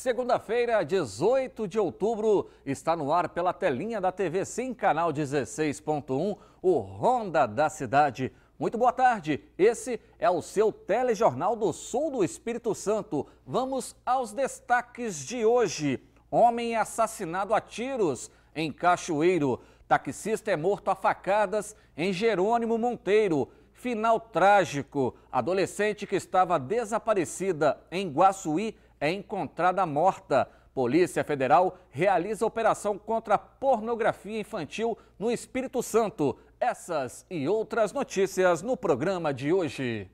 Segunda-feira, 18 de outubro, está no ar pela telinha da TV Sim, canal 16.1, o Ronda da Cidade. Muito boa tarde, esse é o seu telejornal do Sul do Espírito Santo. Vamos aos destaques de hoje. Homem assassinado a tiros em Cachoeiro. Taxista é morto a facadas em Jerônimo Monteiro. Final trágico. Adolescente que estava desaparecida em Guaçuí é encontrada morta. Polícia Federal realiza operação contra a pornografia infantil no Espírito Santo. Essas e outras notícias no programa de hoje.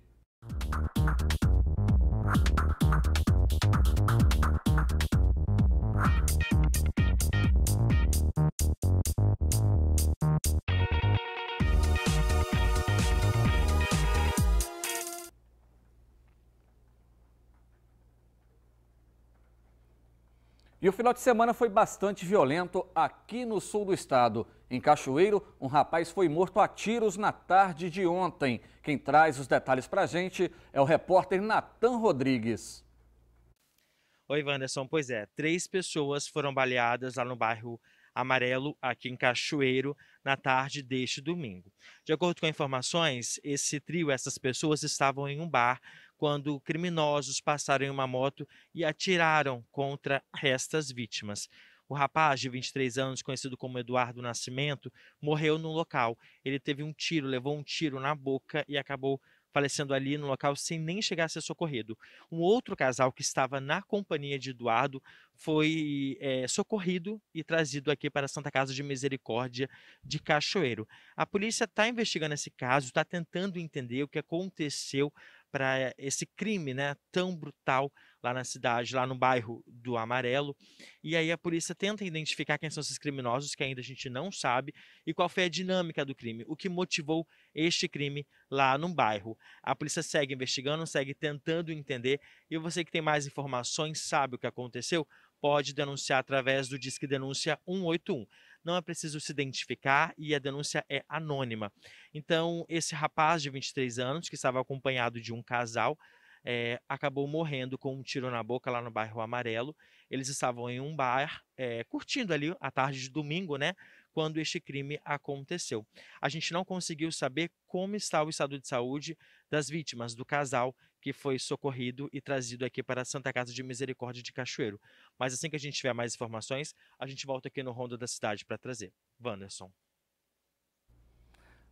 E o final de semana foi bastante violento aqui no sul do estado. Em Cachoeiro, um rapaz foi morto a tiros na tarde de ontem. Quem traz os detalhes para a gente é o repórter Natan Rodrigues. Oi, Wanderson. Pois é, três pessoas foram baleadas lá no bairro Amarelo, aqui em Cachoeiro, na tarde deste domingo. De acordo com informações, esse trio, essas pessoas estavam em um bar quando criminosos passaram em uma moto e atiraram contra estas vítimas. O rapaz de 23 anos, conhecido como Eduardo Nascimento, morreu no local. Ele teve um tiro, levou um tiro na boca e acabou falecendo ali no local sem nem chegar a ser socorrido. Um outro casal que estava na companhia de Eduardo foi é, socorrido e trazido aqui para a Santa Casa de Misericórdia de Cachoeiro. A polícia está investigando esse caso, está tentando entender o que aconteceu para esse crime, né, tão brutal lá na cidade, lá no bairro do Amarelo. E aí a polícia tenta identificar quem são esses criminosos, que ainda a gente não sabe, e qual foi a dinâmica do crime, o que motivou este crime lá no bairro. A polícia segue investigando, segue tentando entender, e você que tem mais informações, sabe o que aconteceu, pode denunciar através do Disque Denúncia 181 não é preciso se identificar e a denúncia é anônima. Então, esse rapaz de 23 anos, que estava acompanhado de um casal, é, acabou morrendo com um tiro na boca lá no bairro Amarelo. Eles estavam em um bar, é, curtindo ali a tarde de domingo, né? Quando este crime aconteceu. A gente não conseguiu saber como está o estado de saúde das vítimas, do casal que foi socorrido e trazido aqui para a Santa Casa de Misericórdia de Cachoeiro. Mas assim que a gente tiver mais informações, a gente volta aqui no Ronda da Cidade para trazer. Wanderson.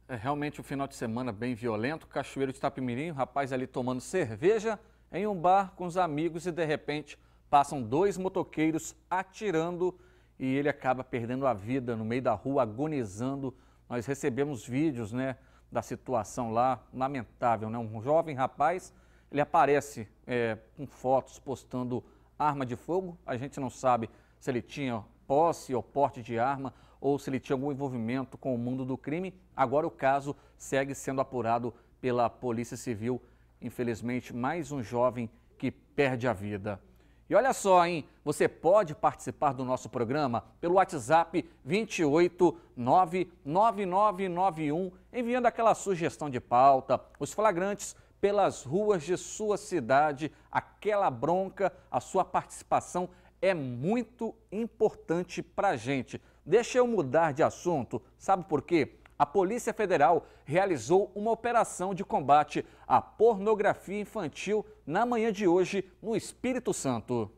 É realmente um final de semana bem violento. Cachoeiro de Tapimirim, o rapaz ali tomando cerveja em um bar com os amigos e de repente passam dois motoqueiros atirando e ele acaba perdendo a vida no meio da rua, agonizando. Nós recebemos vídeos né, da situação lá, lamentável, né? Um jovem rapaz ele aparece é, com fotos postando arma de fogo. A gente não sabe se ele tinha posse ou porte de arma ou se ele tinha algum envolvimento com o mundo do crime. Agora o caso segue sendo apurado pela Polícia Civil. Infelizmente, mais um jovem que perde a vida. E olha só, hein? Você pode participar do nosso programa pelo WhatsApp 2899991, enviando aquela sugestão de pauta, os flagrantes pelas ruas de sua cidade, aquela bronca, a sua participação é muito importante para a gente. Deixa eu mudar de assunto, sabe por quê? A Polícia Federal realizou uma operação de combate à pornografia infantil na manhã de hoje no Espírito Santo.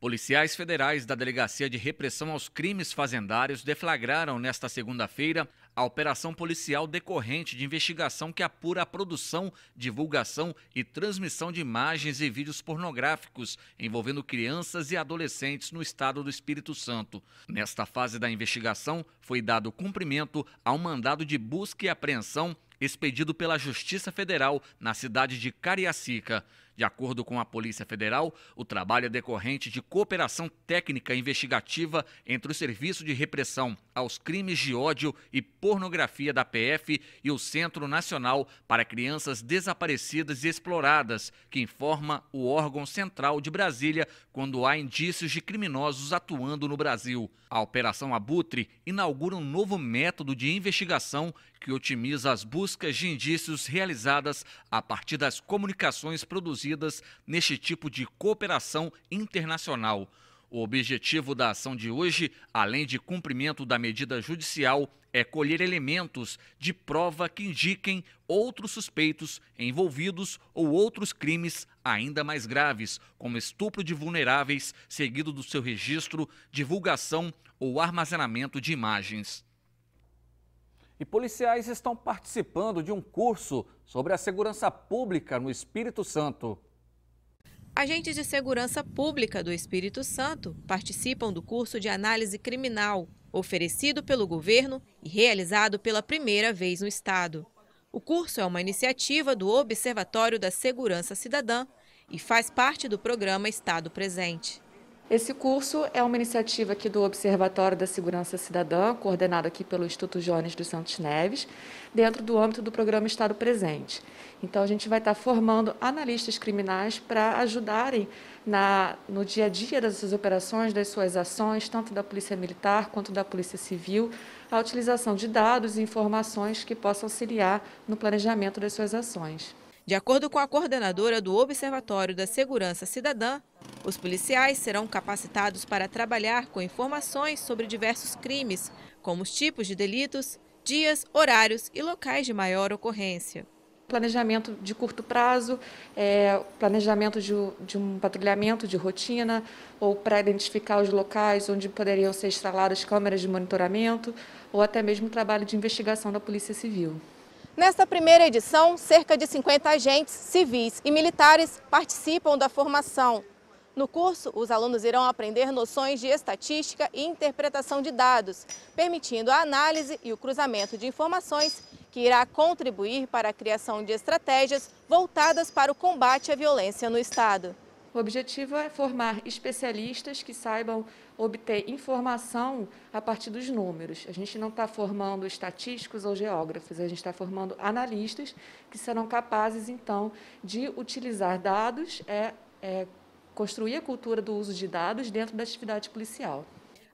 Policiais federais da Delegacia de Repressão aos Crimes Fazendários deflagraram nesta segunda-feira a operação policial decorrente de investigação que apura a produção, divulgação e transmissão de imagens e vídeos pornográficos envolvendo crianças e adolescentes no estado do Espírito Santo. Nesta fase da investigação, foi dado cumprimento a um mandado de busca e apreensão expedido pela Justiça Federal na cidade de Cariacica. De acordo com a Polícia Federal, o trabalho é decorrente de cooperação técnica investigativa entre o Serviço de Repressão aos Crimes de Ódio e Pornografia da PF e o Centro Nacional para Crianças Desaparecidas e Exploradas, que informa o órgão central de Brasília quando há indícios de criminosos atuando no Brasil. A Operação Abutre inaugura um novo método de investigação que otimiza as buscas de indícios realizadas a partir das comunicações produzidas neste tipo de cooperação internacional. O objetivo da ação de hoje, além de cumprimento da medida judicial, é colher elementos de prova que indiquem outros suspeitos envolvidos ou outros crimes ainda mais graves, como estupro de vulneráveis, seguido do seu registro, divulgação ou armazenamento de imagens. E policiais estão participando de um curso sobre a segurança pública no Espírito Santo. Agentes de segurança pública do Espírito Santo participam do curso de análise criminal, oferecido pelo governo e realizado pela primeira vez no estado. O curso é uma iniciativa do Observatório da Segurança Cidadã e faz parte do programa Estado Presente. Esse curso é uma iniciativa aqui do Observatório da Segurança Cidadã, coordenado aqui pelo Instituto Jones dos Santos Neves, dentro do âmbito do programa Estado Presente. Então, a gente vai estar formando analistas criminais para ajudarem na, no dia a dia das suas operações, das suas ações, tanto da Polícia Militar quanto da Polícia Civil, a utilização de dados e informações que possam auxiliar no planejamento das suas ações. De acordo com a coordenadora do Observatório da Segurança Cidadã, os policiais serão capacitados para trabalhar com informações sobre diversos crimes, como os tipos de delitos, dias, horários e locais de maior ocorrência planejamento de curto prazo, é, planejamento de, de, um patrulhamento de rotina, ou para identificar os locais onde poderiam ser instaladas câmeras de monitoramento, ou até mesmo trabalho de investigação da Polícia Civil. Nesta primeira edição, cerca de 50 agentes civis e militares participam da formação. No curso, os alunos irão aprender noções de estatística e interpretação de dados, permitindo a análise e o cruzamento de informações que irá contribuir para a criação de estratégias voltadas para o combate à violência no Estado. O objetivo é formar especialistas que saibam obter informação a partir dos números. A gente não está formando estatísticos ou geógrafos, a gente está formando analistas que serão capazes, então, de utilizar dados é, é construir a cultura do uso de dados dentro da atividade policial.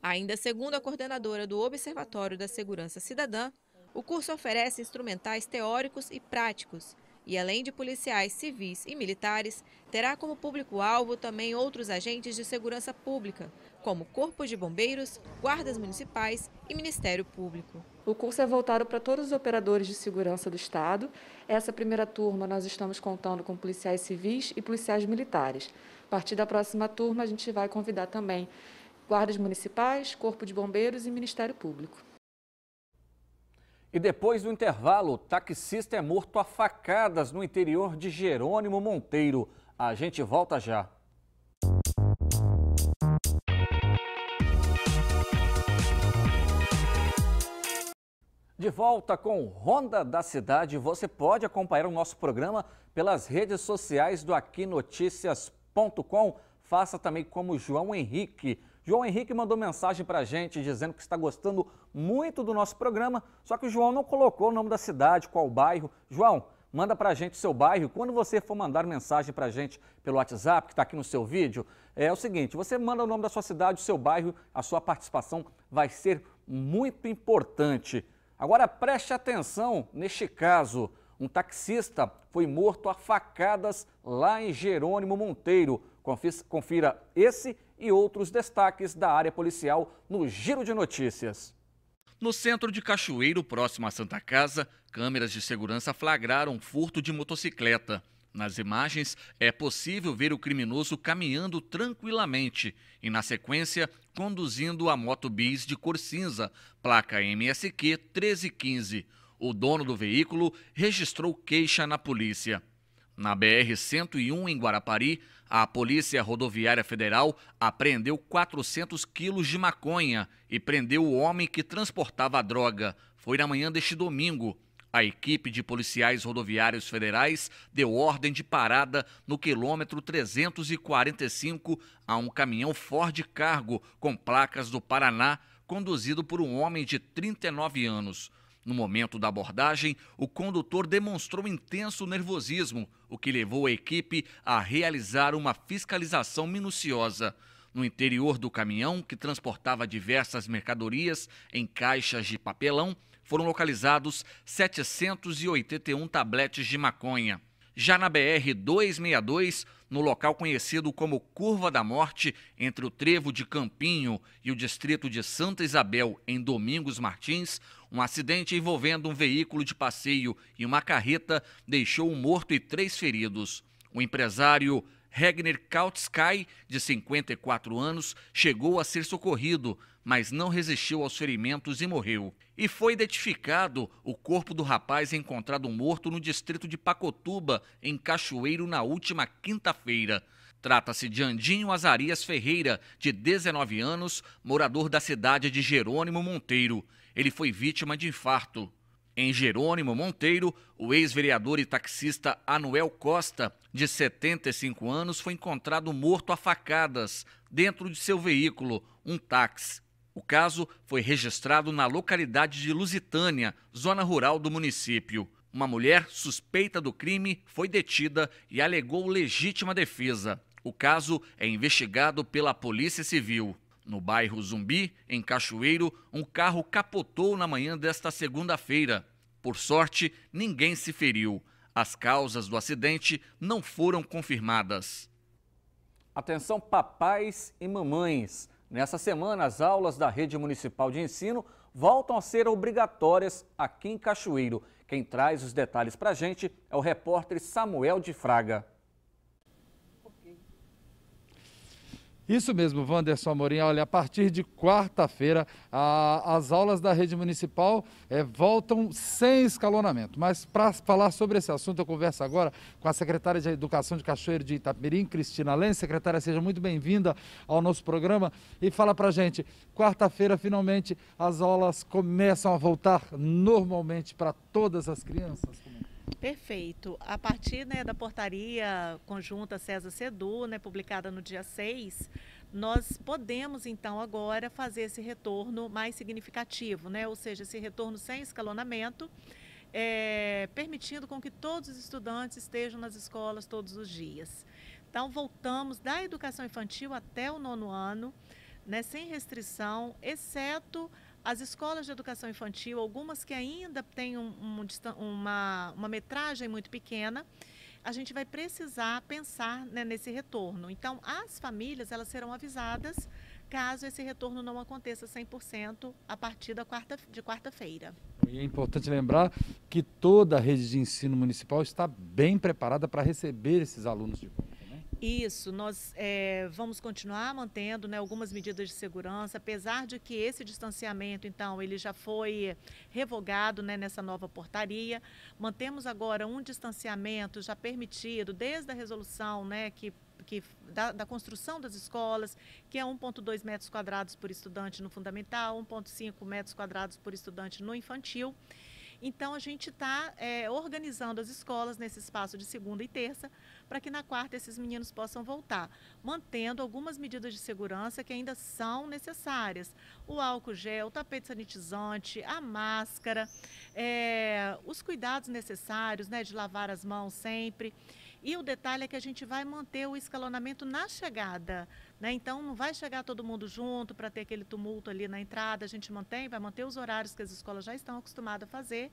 Ainda segundo a coordenadora do Observatório da Segurança Cidadã, o curso oferece instrumentais teóricos e práticos e, além de policiais civis e militares, terá como público-alvo também outros agentes de segurança pública, como corpos de bombeiros, guardas municipais e Ministério Público. O curso é voltado para todos os operadores de segurança do Estado. Essa primeira turma nós estamos contando com policiais civis e policiais militares partir da próxima turma, a gente vai convidar também guardas municipais, corpo de bombeiros e Ministério Público. E depois do intervalo, o taxista é morto a facadas no interior de Jerônimo Monteiro. A gente volta já. De volta com Ronda da Cidade, você pode acompanhar o nosso programa pelas redes sociais do Aqui Notícias Globoesporte.com. Faça também como João Henrique. João Henrique mandou mensagem para a gente dizendo que está gostando muito do nosso programa, só que o João não colocou o nome da cidade, qual o bairro. João, manda para a gente seu bairro. Quando você for mandar mensagem para a gente pelo WhatsApp, que está aqui no seu vídeo, é o seguinte, você manda o nome da sua cidade, o seu bairro, a sua participação vai ser muito importante. Agora preste atenção neste caso. Um taxista foi morto a facadas lá em Jerônimo Monteiro. Confira esse e outros destaques da área policial no Giro de Notícias. No centro de Cachoeiro, próximo à Santa Casa, câmeras de segurança flagraram furto de motocicleta. Nas imagens, é possível ver o criminoso caminhando tranquilamente e, na sequência, conduzindo a moto bis de cor cinza, placa MSQ 1315 o dono do veículo registrou queixa na polícia. Na BR-101, em Guarapari, a Polícia Rodoviária Federal apreendeu 400 quilos de maconha e prendeu o homem que transportava a droga. Foi na manhã deste domingo. A equipe de policiais rodoviários federais deu ordem de parada no quilômetro 345 a um caminhão Ford Cargo com placas do Paraná, conduzido por um homem de 39 anos. No momento da abordagem, o condutor demonstrou intenso nervosismo, o que levou a equipe a realizar uma fiscalização minuciosa. No interior do caminhão, que transportava diversas mercadorias em caixas de papelão, foram localizados 781 tabletes de maconha. Já na BR 262, no local conhecido como Curva da Morte, entre o Trevo de Campinho e o distrito de Santa Isabel, em Domingos Martins, um acidente envolvendo um veículo de passeio e uma carreta deixou um morto e três feridos. O empresário Regner Kautsky, de 54 anos, chegou a ser socorrido, mas não resistiu aos ferimentos e morreu. E foi identificado o corpo do rapaz encontrado morto no distrito de Pacotuba, em Cachoeiro, na última quinta-feira. Trata-se de Andinho Azarias Ferreira, de 19 anos, morador da cidade de Jerônimo Monteiro. Ele foi vítima de infarto. Em Jerônimo Monteiro, o ex-vereador e taxista Anuel Costa, de 75 anos, foi encontrado morto a facadas dentro de seu veículo, um táxi. O caso foi registrado na localidade de Lusitânia, zona rural do município. Uma mulher suspeita do crime foi detida e alegou legítima defesa. O caso é investigado pela Polícia Civil. No bairro Zumbi, em Cachoeiro, um carro capotou na manhã desta segunda-feira. Por sorte, ninguém se feriu. As causas do acidente não foram confirmadas. Atenção, papais e mamães. Nessa semana, as aulas da rede municipal de ensino voltam a ser obrigatórias aqui em Cachoeiro. Quem traz os detalhes para a gente é o repórter Samuel de Fraga. Isso mesmo, Wanderson Amorim. Olha, a partir de quarta-feira, as aulas da rede municipal é, voltam sem escalonamento. Mas para falar sobre esse assunto, eu converso agora com a secretária de Educação de Cachoeiro de Itapemirim, Cristina Lenz. Secretária, seja muito bem-vinda ao nosso programa. E fala para gente, quarta-feira, finalmente, as aulas começam a voltar normalmente para todas as crianças? Perfeito. A partir né, da portaria conjunta César Sedu, né, publicada no dia 6, nós podemos então agora fazer esse retorno mais significativo, né? ou seja, esse retorno sem escalonamento, é, permitindo com que todos os estudantes estejam nas escolas todos os dias. Então, voltamos da educação infantil até o nono ano, né, sem restrição, exceto as escolas de educação infantil, algumas que ainda têm um, um, uma, uma metragem muito pequena, a gente vai precisar pensar né, nesse retorno. Então, as famílias elas serão avisadas caso esse retorno não aconteça 100% a partir da quarta, de quarta-feira. E é importante lembrar que toda a rede de ensino municipal está bem preparada para receber esses alunos de volta. Isso, nós é, vamos continuar mantendo né, algumas medidas de segurança, apesar de que esse distanciamento, então, ele já foi revogado né, nessa nova portaria. Mantemos agora um distanciamento já permitido desde a resolução né, que que, da, da, construção das escolas, que é 1,2 metros quadrados por estudante no fundamental, 1,5 metros quadrados por estudante no infantil. Então, a gente está é, organizando as escolas nesse espaço de segunda e terça, para que na quarta esses meninos possam voltar, mantendo algumas medidas de segurança que ainda são necessárias: o álcool gel, o tapete sanitizante, a máscara, é, os cuidados necessários né, de lavar as mãos sempre. E o detalhe é que a gente vai manter o escalonamento na chegada, né? Então não vai chegar todo mundo junto para ter aquele tumulto ali na entrada. A gente mantém, vai manter os horários que as escolas já estão acostumadas a fazer.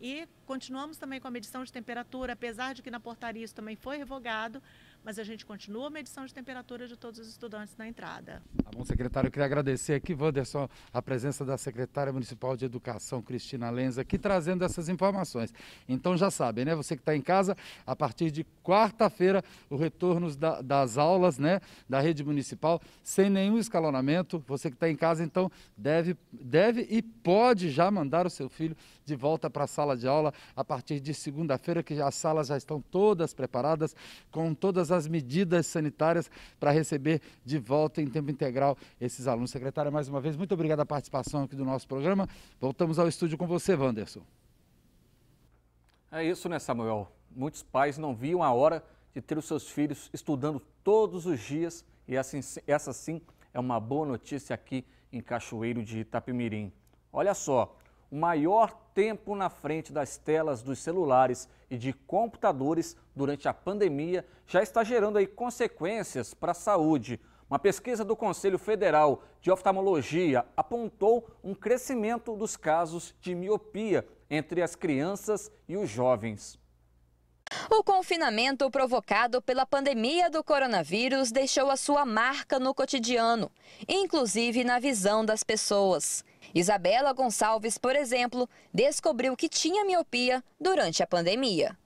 E continuamos também com a medição de temperatura, apesar de que na portaria isso também foi revogado mas a gente continua a medição de temperatura de todos os estudantes na entrada. Tá bom, secretário, eu queria agradecer aqui, Wanderson, a presença da secretária municipal de Educação, Cristina Lenz, aqui trazendo essas informações. Então já sabem, né? Você que está em casa, a partir de quarta-feira, o retorno da, das aulas, né? Da rede municipal, sem nenhum escalonamento. Você que está em casa, então, deve, deve e pode já mandar o seu filho de volta para a sala de aula a partir de segunda-feira, que as salas já estão todas preparadas, com todas as as medidas sanitárias para receber de volta em tempo integral esses alunos. Secretária, mais uma vez, muito obrigado pela participação aqui do nosso programa. Voltamos ao estúdio com você, Wanderson. É isso, né, Samuel? Muitos pais não viam a hora de ter os seus filhos estudando todos os dias e assim, essa sim é uma boa notícia aqui em Cachoeiro de Itapemirim. Olha só, o maior tempo na frente das telas dos celulares e de computadores durante a pandemia já está gerando aí consequências para a saúde. Uma pesquisa do Conselho Federal de Oftalmologia apontou um crescimento dos casos de miopia entre as crianças e os jovens. O confinamento provocado pela pandemia do coronavírus deixou a sua marca no cotidiano, inclusive na visão das pessoas. Isabela Gonçalves, por exemplo, descobriu que tinha miopia durante a pandemia.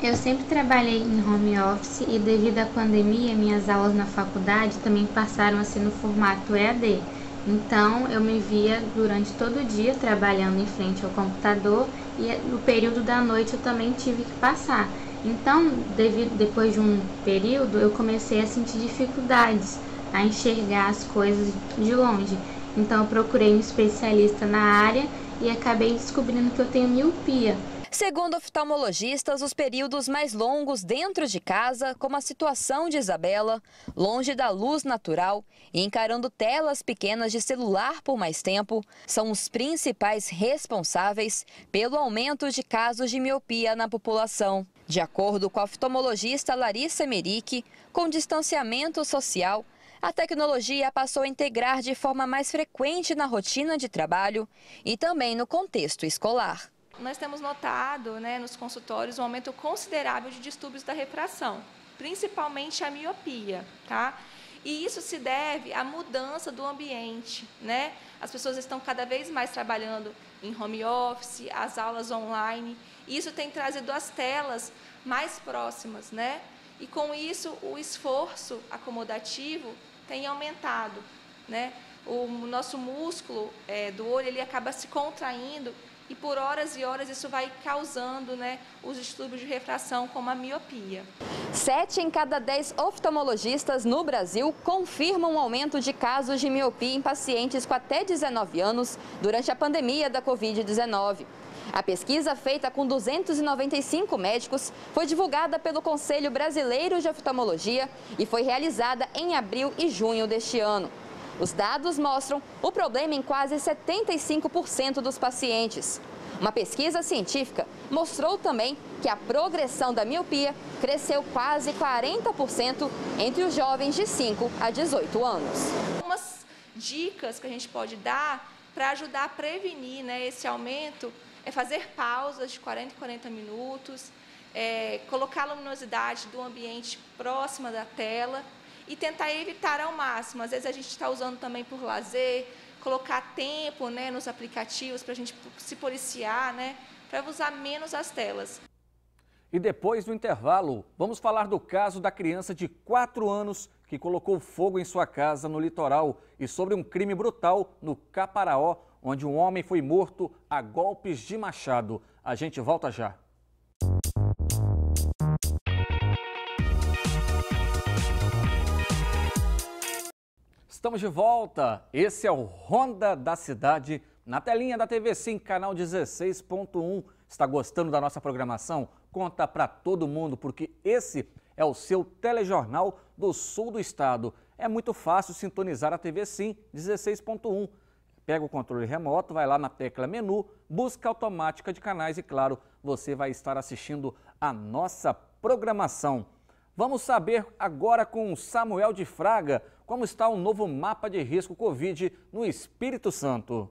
Eu sempre trabalhei em home office e, devido à pandemia, minhas aulas na faculdade também passaram a ser no formato EAD então, eu me via durante todo o dia trabalhando em frente ao computador e eh, no período da noite eu também tive que passar. Então, devido, depois de um período, eu comecei a sentir dificuldades a enxergar as coisas de longe. Então, eu procurei um especialista na área e acabei descobrindo que eu tenho miopia. Segundo oftalmologistas, os períodos mais longos dentro de casa, como a situação de Isabela, longe da luz natural e encarando telas pequenas de celular por mais tempo, são os principais responsáveis pelo aumento de casos de miopia na população. De acordo com a oftalmologista Larissa Merick, com distanciamento social, a tecnologia passou a integrar de forma mais frequente na rotina de trabalho e também no contexto escolar nós temos notado né, nos consultórios um aumento considerável de distúrbios da refração, principalmente a miopia. Tá? E isso se deve à mudança do ambiente. Né? As pessoas estão cada vez mais trabalhando em home office, as aulas online. E isso tem trazido as telas mais próximas. Né? E com isso, o esforço acomodativo tem aumentado. Né? O nosso músculo é, do olho ele acaba se contraindo e por horas e horas isso vai causando né, os distúrbios de refração, como a miopia. Sete em cada dez oftalmologistas no Brasil confirmam um aumento de casos de miopia em pacientes com até 19 anos durante a pandemia da Covid-19. A pesquisa, feita com 295 médicos, foi divulgada pelo Conselho Brasileiro de Oftalmologia e foi realizada em abril e junho deste ano. Os dados mostram o problema em quase 75% dos pacientes. Uma pesquisa científica mostrou também que a progressão da miopia cresceu quase 40% entre os jovens de 5 a 18 anos. Umas dicas que a gente pode dar para ajudar a prevenir né, esse aumento é fazer pausas de 40 e 40 minutos, é, colocar a luminosidade do ambiente próxima da tela e tentar evitar ao máximo. Às vezes a gente está usando também por lazer, colocar tempo né, nos aplicativos para a gente se policiar, né, para usar menos as telas. E depois do intervalo, vamos falar do caso da criança de 4 anos que colocou fogo em sua casa no litoral e sobre um crime brutal no Caparaó, onde um homem foi morto a golpes de machado. A gente volta já. Estamos de volta. Esse é o Ronda da Cidade na telinha da TV Sim, canal 16.1. Está gostando da nossa programação? Conta para todo mundo, porque esse é o seu telejornal do sul do estado. É muito fácil sintonizar a TV Sim 16.1. Pega o controle remoto, vai lá na tecla menu, busca automática de canais e, claro, você vai estar assistindo a nossa programação. Vamos saber agora com Samuel de Fraga como está o novo mapa de risco Covid no Espírito Santo.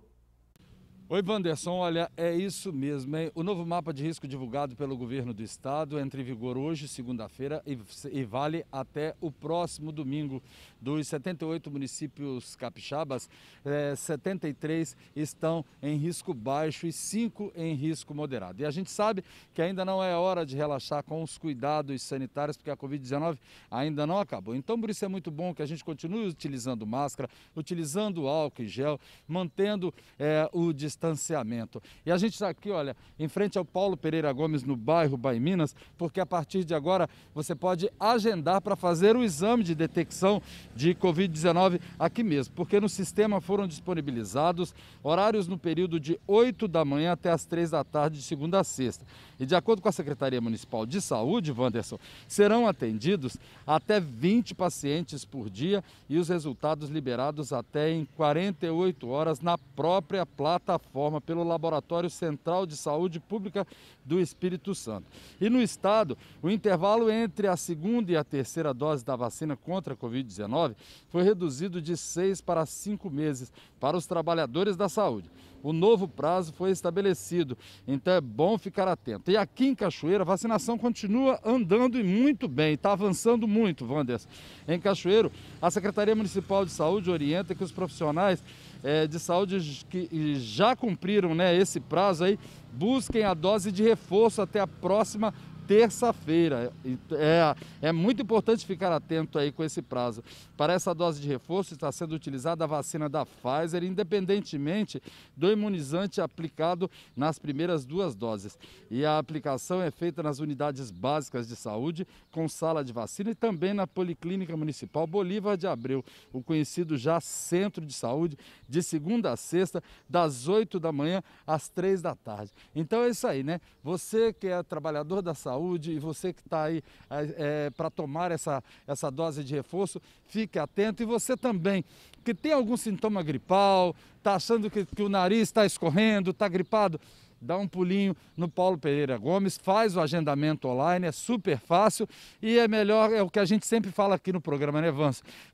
Oi, Vanderson. Olha, é isso mesmo. Hein? O novo mapa de risco divulgado pelo governo do estado entra em vigor hoje, segunda-feira, e, e, vale até o próximo domingo. Dos 78 municípios capixabas, é, 73 estão em risco baixo e 5 em risco moderado. E a gente sabe que ainda não é hora de relaxar com os cuidados sanitários, porque a Covid-19 ainda não acabou. Então, por isso é muito bom que a gente continue utilizando máscara, utilizando álcool e gel, mantendo é, o distanciamento distanciamento. E a gente está aqui, olha, em frente ao Paulo Pereira Gomes, no bairro Bai Minas, porque a partir de agora você pode agendar para fazer o exame de detecção de Covid-19 aqui mesmo, porque no sistema foram disponibilizados horários no período de 8 da manhã até as 3 da tarde, de segunda a sexta. E de acordo com a Secretaria Municipal de Saúde, Wanderson, serão atendidos até 20 pacientes por dia e os resultados liberados até em 48 horas na própria plataforma forma pelo Laboratório Central de Saúde Pública do Espírito Santo. E no estado, o intervalo entre a segunda e a terceira dose da vacina contra a Covid-19 foi reduzido de seis para cinco meses para os trabalhadores da saúde. O novo prazo foi estabelecido, então é bom ficar atento. E aqui em Cachoeira, a vacinação continua andando e muito bem, está avançando muito, Wanders. Em Cachoeiro, a Secretaria Municipal de Saúde orienta que os profissionais é, de saúde que já cumpriram né, esse prazo aí, busquem a dose de reforço até a próxima terça-feira. É, é muito importante ficar atento aí com esse prazo. Para essa dose de reforço está sendo utilizada a vacina da Pfizer, independentemente do imunizante aplicado nas primeiras duas doses. E a aplicação é feita nas unidades básicas de saúde, com sala de vacina e também na Policlínica Municipal Bolívar de Abreu, o conhecido já Centro de Saúde, de segunda a sexta, das 8 da manhã às três da tarde. Então é isso aí, né? Você que é trabalhador da saúde, saúde e você que está aí é, eh, eh, para tomar essa, essa dose de reforço, fique atento. E você também que tem algum sintoma gripal, está achando que, que o nariz está escorrendo, está gripado, dá um pulinho no Paulo Pereira Gomes, faz o agendamento online, é super fácil e é melhor, é o que a gente sempre fala aqui no programa, né,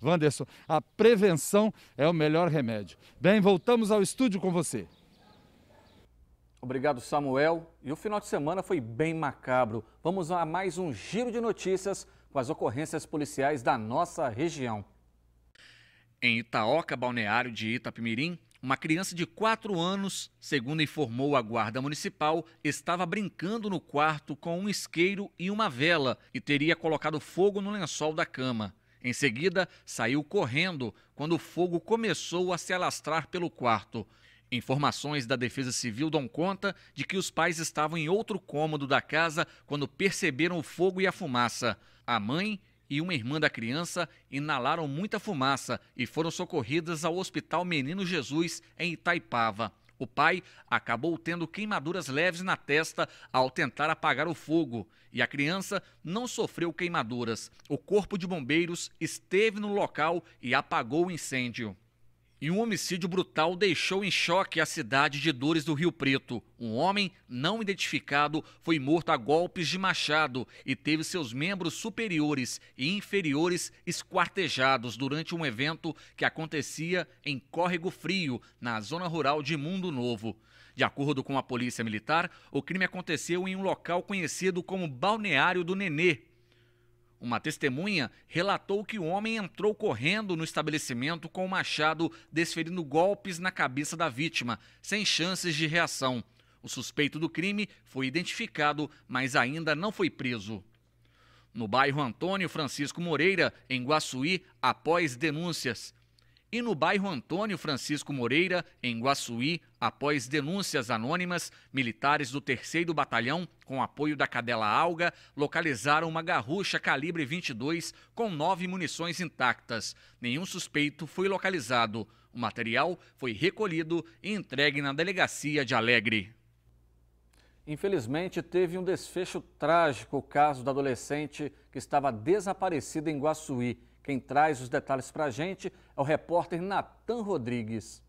Wanderson? A prevenção é o melhor remédio. Bem, voltamos ao estúdio com você. Obrigado, Samuel. E o final de semana foi bem macabro. Vamos a mais um giro de notícias com as ocorrências policiais da nossa região. Em Itaoca, balneário de Itapimirim, uma criança de 4 anos, segundo informou a Guarda Municipal, estava brincando no quarto com um isqueiro e uma vela e teria colocado fogo no lençol da cama. Em seguida, saiu correndo quando o fogo começou a se alastrar pelo quarto. Informações da Defesa Civil dão conta de que os pais estavam em outro cômodo da casa quando perceberam o fogo e a fumaça. A mãe e uma irmã da criança inalaram muita fumaça e foram socorridas ao Hospital Menino Jesus, em Itaipava. O pai acabou tendo queimaduras leves na testa ao tentar apagar o fogo e a criança não sofreu queimaduras. O corpo de bombeiros esteve no local e apagou o incêndio. E um homicídio brutal deixou em choque a cidade de Dores do Rio Preto. Um homem não identificado foi morto a golpes de machado e teve seus membros superiores e inferiores esquartejados durante um evento que acontecia em Córrego Frio, na zona rural de Mundo Novo. De acordo com a Polícia Militar, o crime aconteceu em um local conhecido como Balneário do Nenê, uma testemunha relatou que o homem entrou correndo no estabelecimento com o um machado, desferindo golpes na cabeça da vítima, sem chances de reação. O suspeito do crime foi identificado, mas ainda não foi preso. No bairro Antônio Francisco Moreira, em Guaçuí, após denúncias, e no bairro Antônio Francisco Moreira, em Guaçuí, após denúncias anônimas, militares do 3 Batalhão, com apoio da cadela Alga, localizaram uma garrucha calibre 22 com nove munições intactas. Nenhum suspeito foi localizado. O material foi recolhido e entregue na delegacia de Alegre. Infelizmente, teve um desfecho trágico o caso da adolescente que estava desaparecida em Guaçuí. Quem traz os detalhes para a gente é o repórter Natan Rodrigues.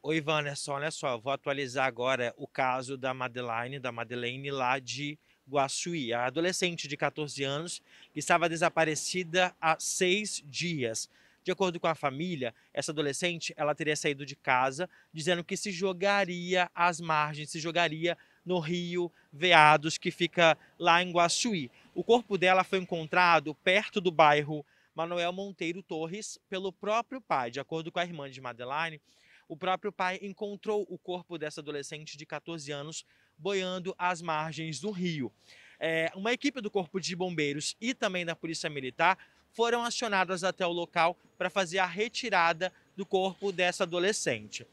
Oi, Vanessa, olha só, vou atualizar agora o caso da Madeleine, da Madeleine lá de Guaçuí. A adolescente de 14 anos que estava desaparecida há seis dias. De acordo com a família, essa adolescente ela teria saído de casa dizendo que se jogaria às margens, se jogaria no rio Veados, que fica lá em Guaçuí. O corpo dela foi encontrado perto do bairro Manuel Monteiro Torres pelo próprio pai. De acordo com a irmã de Madeline, o próprio pai encontrou o corpo dessa adolescente de 14 anos boiando às margens do rio. É, uma equipe do Corpo de Bombeiros e também da Polícia Militar foram acionadas até o local para fazer a retirada do corpo dessa adolescente.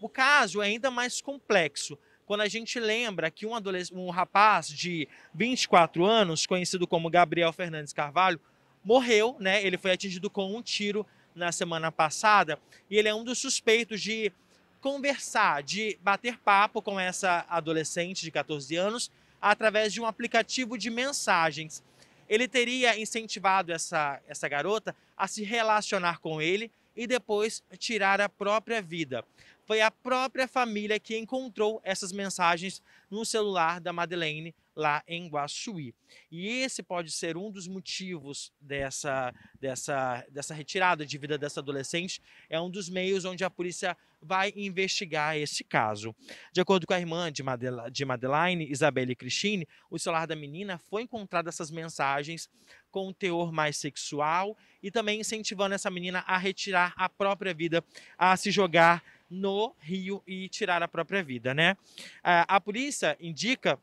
O caso é ainda mais complexo, quando a gente lembra que um, um rapaz de 24 anos, conhecido como Gabriel Fernandes Carvalho, morreu, né? Ele foi atingido com um tiro na semana passada e ele é um dos suspeitos de conversar, de bater papo com essa adolescente de 14 anos através de um aplicativo de mensagens. Ele teria incentivado essa, essa garota a se relacionar com ele e depois tirar a própria vida foi a própria família que encontrou essas mensagens no celular da Madeleine lá em Guaxuí E esse pode ser um dos motivos dessa, dessa, dessa retirada de vida dessa adolescente, é um dos meios onde a polícia vai investigar esse caso. De acordo com a irmã de, Madela, de Madeleine, Isabelle Cristine, o celular da menina foi encontrado essas mensagens com um teor mais sexual e também incentivando essa menina a retirar a própria vida, a se jogar no rio e tirar a própria vida, né? A, polícia indica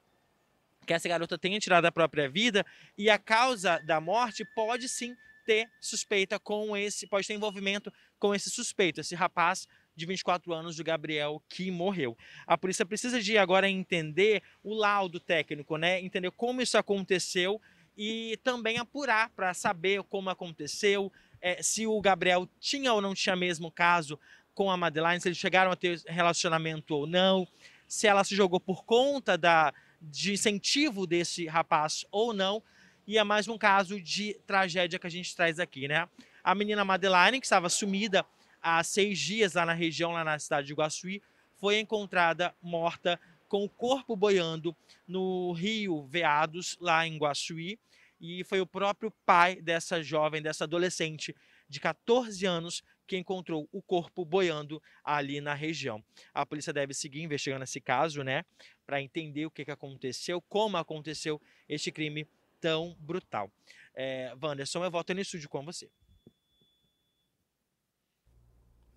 que essa garota tenha tirado a própria vida e a causa da morte pode sim ter suspeita com esse, pode ter envolvimento com esse suspeito, esse rapaz de 24 anos o Gabriel que morreu. A polícia precisa de agora entender o laudo técnico, né? Entender como isso aconteceu e também apurar para saber como aconteceu, é, se o Gabriel tinha ou não tinha mesmo caso com a Madeline, se eles chegaram a ter relacionamento ou não, se ela se jogou por conta da, de incentivo desse rapaz ou não. E é mais um caso de tragédia que a gente traz aqui, né? A menina Madeline, que estava sumida há seis dias lá na região, lá na cidade de Iguaçuí, foi encontrada morta com o corpo boiando no rio Veados, lá em Iguaçuí. E foi o próprio pai dessa jovem, dessa adolescente de 14 anos, que encontrou o corpo boiando ali na região. A polícia deve seguir investigando esse caso, né, para entender o que, que aconteceu, como aconteceu este crime tão brutal. É, Wanderson, eu volto no estúdio com você.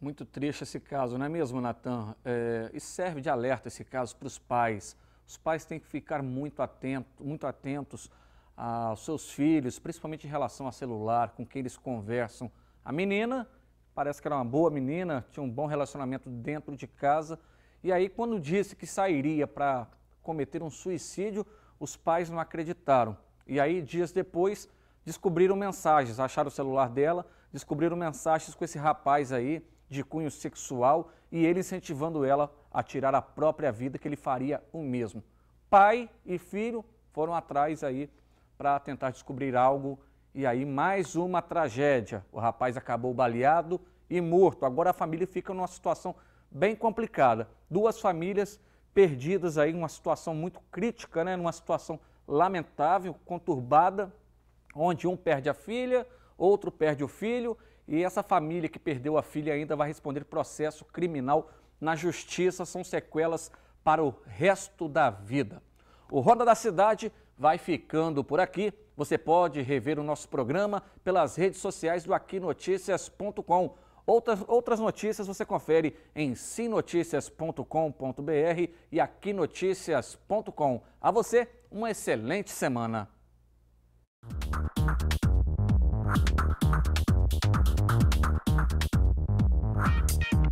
Muito triste esse caso, não é mesmo, Natan? É, e serve de alerta esse caso para os pais. Os pais têm que ficar muito, atento, muito atentos aos seus filhos, principalmente em relação a celular, com quem eles conversam. A menina parece que era uma boa menina, tinha um bom relacionamento dentro de casa. E aí, quando disse que sairia para cometer um suicídio, os pais não acreditaram. E aí, dias depois, descobriram mensagens, acharam o celular dela, descobriram mensagens com esse rapaz aí, de cunho sexual, e ele incentivando ela a tirar a própria vida, que ele faria o mesmo. Pai e filho foram atrás aí para tentar descobrir algo e aí, mais uma tragédia. O rapaz acabou baleado e morto. Agora a família fica numa situação bem complicada. Duas famílias perdidas aí, numa situação muito crítica, né? Numa situação lamentável, conturbada, onde um perde a filha, outro perde o filho, e essa família que perdeu a filha ainda vai responder processo criminal na justiça. São sequelas para o resto da vida. O Roda da Cidade vai ficando por aqui. Você pode rever o nosso programa pelas redes sociais do aquinoticias.com. Outras, outras notícias você confere em sinoticias.com.br e aquinoticias.com. A você, uma excelente semana. Thank you.